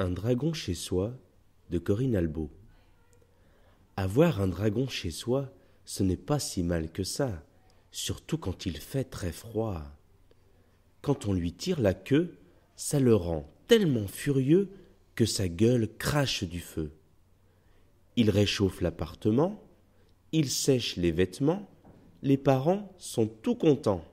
Un dragon chez soi de Corinne Avoir un dragon chez soi, ce n'est pas si mal que ça, surtout quand il fait très froid. Quand on lui tire la queue, ça le rend tellement furieux que sa gueule crache du feu. Il réchauffe l'appartement, il sèche les vêtements, les parents sont tout contents.